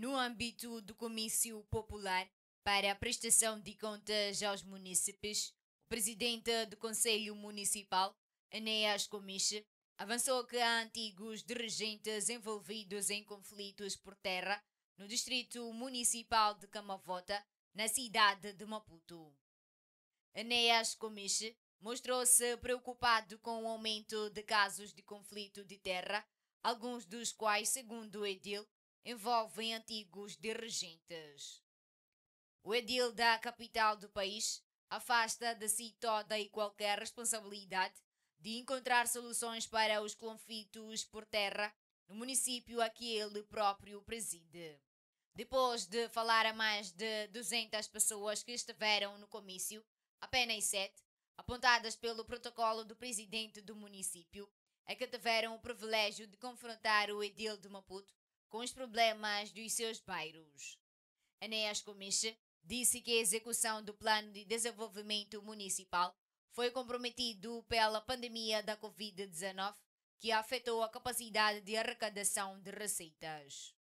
no âmbito do comício popular para a prestação de contas aos munícipes, o presidente do Conselho Municipal, Enéas Comiche, avançou que há antigos dirigentes envolvidos em conflitos por terra no distrito municipal de Camavota, na cidade de Maputo. Enéas Comiche mostrou-se preocupado com o aumento de casos de conflito de terra, alguns dos quais, segundo o Edil, envolvem antigos dirigentes. O edil da capital do país afasta de si toda e qualquer responsabilidade de encontrar soluções para os conflitos por terra no município a que ele próprio preside. Depois de falar a mais de 200 pessoas que estiveram no comício, apenas sete, apontadas pelo protocolo do presidente do município, é que tiveram o privilégio de confrontar o edil de Maputo, com os problemas dos seus bairros. Aneas Comiche disse que a execução do Plano de Desenvolvimento Municipal foi comprometido pela pandemia da Covid-19, que afetou a capacidade de arrecadação de receitas.